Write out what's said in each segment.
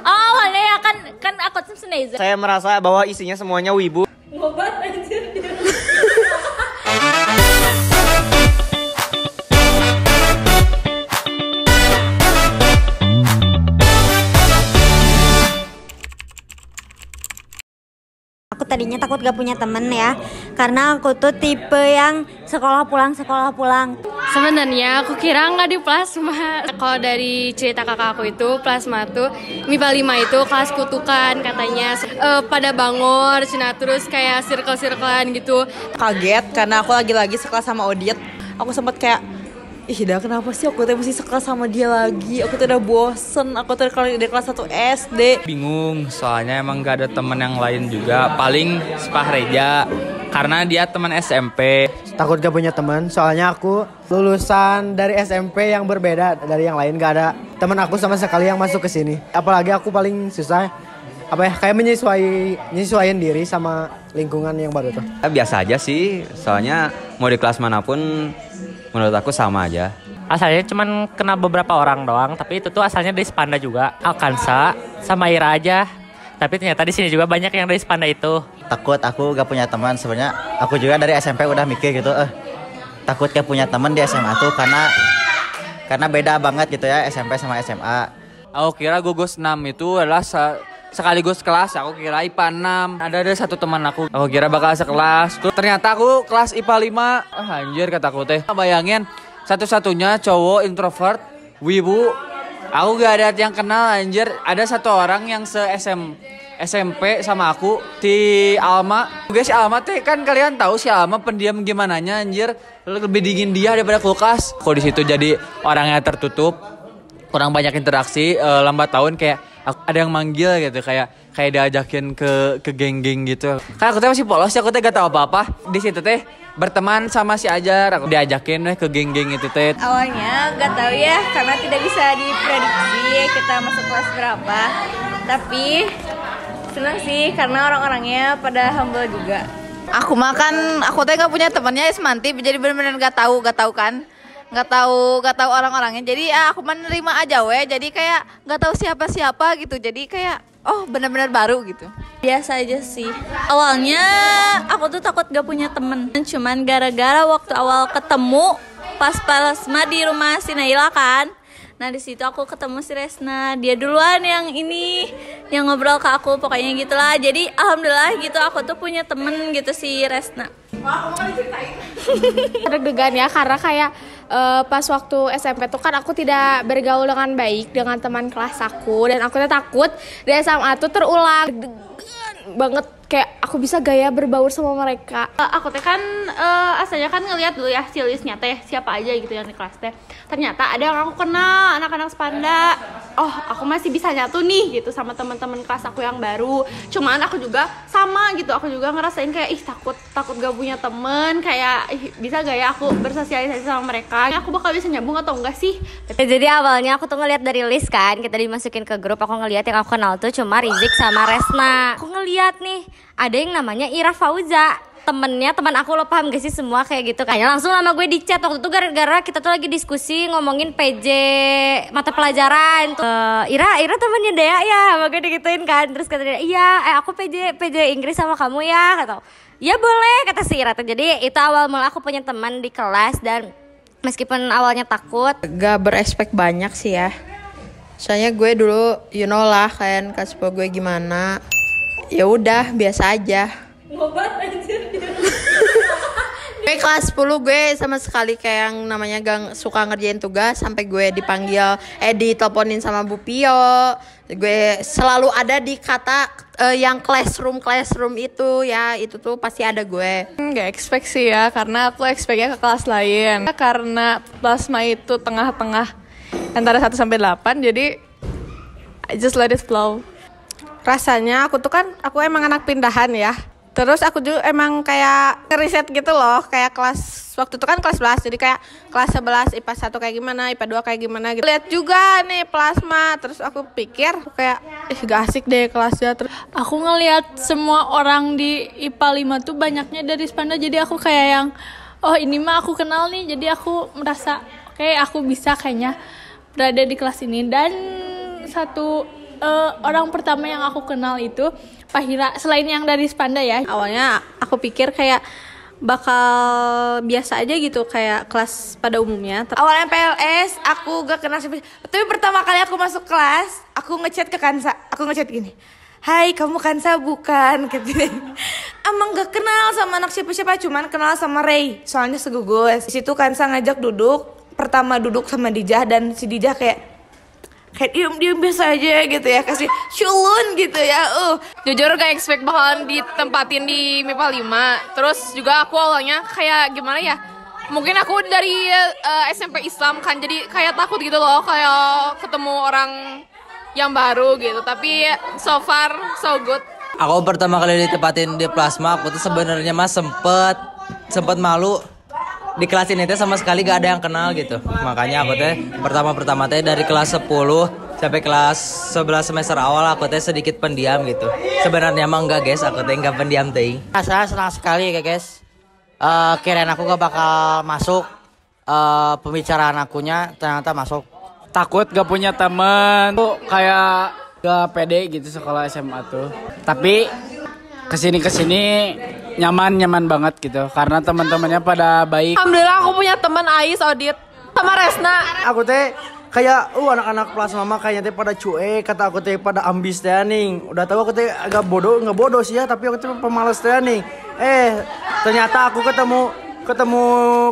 Oh, ya kan kan aku Saya merasa bahwa isinya semuanya wibu. Ngobat eh. tadinya takut gak punya temen ya karena aku tuh tipe yang sekolah pulang sekolah pulang sebenarnya aku kira nggak di plasma kalau dari cerita kakak aku itu plasma tuh mipa 5 itu kelas kutukan katanya e, pada bangor cina terus kayak circle circlean gitu kaget karena aku lagi-lagi sekolah sama audit aku sempet kayak ih dah kenapa sih aku tuh mesti sekelas sama dia lagi aku tuh udah bosen aku tuh kalau dari kelas 1 SD bingung soalnya emang gak ada temen yang lain juga paling Sepah Reja karena dia teman SMP takut gak punya teman soalnya aku lulusan dari SMP yang berbeda dari yang lain gak ada teman aku sama sekali yang masuk ke sini apalagi aku paling susah apa ya kayak menyesuai menyesuaikan diri sama lingkungan yang baru tuh eh, biasa aja sih soalnya mau di kelas manapun menurut aku sama aja. Asalnya cuman kena beberapa orang doang, tapi itu tuh asalnya dari Spanda juga. Alkansa sama Ira aja. Tapi ternyata di sini juga banyak yang dari Spanda itu. Takut aku gak punya teman sebenarnya. Aku juga dari SMP udah mikir gitu, eh takut gak punya teman di SMA tuh karena karena beda banget gitu ya SMP sama SMA. Aku kira gugus 6 itu adalah sekaligus kelas aku kira IPA 6 ada ada satu teman aku aku kira bakal sekelas tuh ternyata aku kelas IPA 5 ah, anjir kataku teh nah, bayangin satu-satunya cowok introvert wibu aku gak ada yang kenal anjir ada satu orang yang se SM SMP sama aku di Alma guys si Alma teh kan kalian tahu si Alma pendiam gimana nya anjir lebih dingin dia daripada kulkas kok di situ jadi orangnya tertutup kurang banyak interaksi eh, lambat tahun kayak ada yang manggil gitu kayak kayak diajakin ke ke geng-geng gitu. Karena aku teh masih polos ya, aku teh gak tahu apa-apa. Di situ teh berteman sama si Ajar, aku diajakin ke geng-geng itu teh. Awalnya gak tahu ya, karena tidak bisa diprediksi kita masuk kelas berapa. Tapi senang sih karena orang-orangnya pada humble juga. Aku makan, aku teh gak punya temannya Ismanti, jadi bener-bener gak tahu, gak tahu kan nggak tahu nggak tahu orang-orangnya jadi ya aku menerima aja we jadi kayak nggak tahu siapa siapa gitu jadi kayak oh benar-benar baru gitu biasa aja sih awalnya aku tuh takut gak punya temen cuman gara-gara waktu awal ketemu pas palasma di rumah si Naila kan Nah di situ aku ketemu si Resna, dia duluan yang ini yang ngobrol ke aku pokoknya gitulah. Jadi alhamdulillah gitu aku tuh punya temen gitu si Resna. Wah, aku mau ceritain. Deg-degan ya karena kayak uh, pas waktu SMP tuh kan aku tidak bergaul dengan baik dengan teman kelas aku dan aku tuh takut di sama tuh terulang banget kayak aku bisa gaya berbaur sama mereka uh, aku teh kan uh, eh, asalnya kan ngelihat dulu ya silisnya teh siapa aja gitu yang di kelas teh ternyata ada yang aku kenal anak-anak Spanda oh aku masih bisa nyatu nih gitu sama teman-teman kelas aku yang baru cuman aku juga sama gitu aku juga ngerasain kayak ih takut takut gak punya temen kayak ih, bisa gak ya aku bersosialisasi sama mereka aku bakal bisa nyambung atau enggak sih ya, jadi awalnya aku tuh ngeliat dari list kan kita dimasukin ke grup aku ngeliat yang aku kenal tuh cuma Rizik sama Resna aku ngeliat nih ada yang namanya Ira Fauza temennya teman aku lo paham gak sih semua kayak gitu kayaknya langsung sama gue di chat waktu itu gara-gara kita tuh lagi diskusi ngomongin PJ mata pelajaran tuh uh, Ira Ira temennya Dea ya sama gue digituin kan terus kata dia iya eh aku PJ PJ Inggris sama kamu ya kata ya boleh kata si Ira jadi itu awal mula aku punya teman di kelas dan meskipun awalnya takut gak berespek banyak sih ya soalnya gue dulu you know lah kan kasih gue gimana ya udah biasa aja Gue kelas 10 gue sama sekali kayak yang namanya gang suka ngerjain tugas sampai gue dipanggil eh diteleponin sama Bu Pio. Gue selalu ada di kata uh, yang classroom classroom itu ya itu tuh pasti ada gue. Enggak hmm, expect sih ya karena aku expectnya ke kelas lain. Karena plasma itu tengah-tengah antara 1 sampai 8 jadi I just let it flow. Rasanya aku tuh kan aku emang anak pindahan ya Terus aku juga emang kayak riset gitu loh, kayak kelas waktu itu kan kelas 11, jadi kayak kelas 11 IPA 1 kayak gimana, IPA 2 kayak gimana gitu. Lihat juga nih plasma, terus aku pikir kayak ih gak asik deh kelasnya. Terus aku ngelihat semua orang di IPA 5 tuh banyaknya dari Spanda, jadi aku kayak yang oh ini mah aku kenal nih, jadi aku merasa oke okay, aku bisa kayaknya berada di kelas ini dan satu uh, orang pertama yang aku kenal itu Pak Hira selain yang dari Spanda ya awalnya aku pikir kayak bakal biasa aja gitu kayak kelas pada umumnya awalnya PLS aku gak kenal siapa tapi pertama kali aku masuk kelas aku ngechat ke Kansa aku ngechat gini Hai kamu Kansa bukan gitu Emang gak kenal sama anak siapa-siapa Cuman kenal sama Ray Soalnya segugus Disitu Kansa ngajak duduk Pertama duduk sama Dijah Dan si Dijah kayak kayak diem-diem biasa aja gitu ya kasih culun gitu ya uh jujur gak expect bakalan ditempatin di MIPA 5 terus juga aku awalnya kayak gimana ya mungkin aku dari uh, eh, SMP Islam kan jadi kayak takut gitu loh kayak ketemu orang yang baru gitu tapi so far so good aku pertama kali ditempatin di plasma aku tuh sebenarnya mah sempet sempet malu di kelas ini teh sama sekali gak ada yang kenal gitu makanya aku teh pertama pertama teh dari kelas 10 sampai kelas 11 semester awal aku teh sedikit pendiam gitu sebenarnya emang enggak guys aku teh enggak pendiam teh saya senang sekali ya guys uh, kirain aku gak bakal masuk uh, pembicaraan akunya ternyata masuk takut gak punya temen tuh kayak gak pede gitu sekolah SMA tuh tapi kesini kesini nyaman nyaman banget gitu karena teman-temannya pada baik. Alhamdulillah aku punya teman Ais Audit sama Resna. Aku teh kayak uh anak-anak kelas mama kayaknya teh pada cuek kata aku teh pada ambis teh udah tahu aku teh agak bodoh nggak bodoh sih ya tapi aku teh pemalas teh eh ternyata aku ketemu ketemu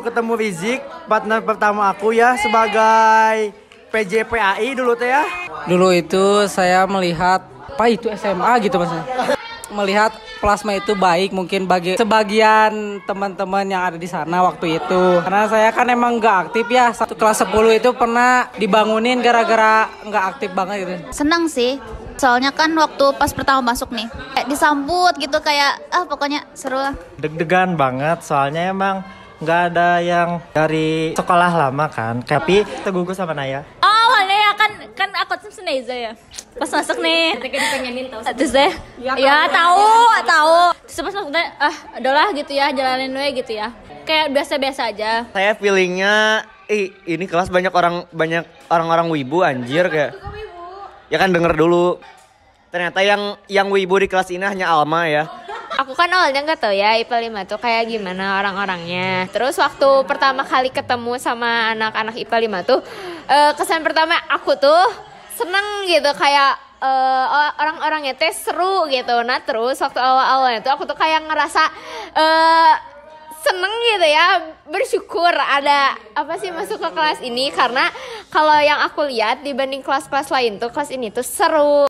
ketemu Rizik partner pertama aku ya sebagai PJPAI dulu teh ya dulu itu saya melihat apa itu SMA gitu maksudnya melihat plasma itu baik mungkin bagi sebagian teman-teman yang ada di sana waktu itu. Karena saya kan emang nggak aktif ya. Satu kelas 10 itu pernah dibangunin gara-gara nggak aktif banget gitu. Senang sih. Soalnya kan waktu pas pertama masuk nih, kayak disambut gitu kayak ah pokoknya seru lah. Deg-degan banget soalnya emang nggak ada yang dari sekolah lama kan. Tapi teguh sama Naya. Oh kan aku tuh Neza ya pas masuk nih ketika dipengenin tahu terus deh ya, ya tahu tahu ah, terus pas deh ah adalah gitu ya jalanin gue ya gitu ya kayak biasa-biasa aja saya feelingnya ih ini kelas banyak orang banyak orang-orang wibu anjir kayak ya kan denger dulu ternyata yang yang wibu di kelas ini hanya Alma ya aku kan awalnya nggak tau ya IPA 5 tuh kayak gimana orang-orangnya. Terus waktu pertama kali ketemu sama anak-anak IPA 5 tuh uh, kesan pertama aku tuh seneng gitu kayak uh, orang-orangnya teh seru gitu. Nah, terus waktu awal-awalnya tuh aku tuh kayak ngerasa uh, seneng gitu ya bersyukur ada apa sih masuk ke kelas ini karena kalau yang aku lihat dibanding kelas-kelas lain tuh kelas ini tuh seru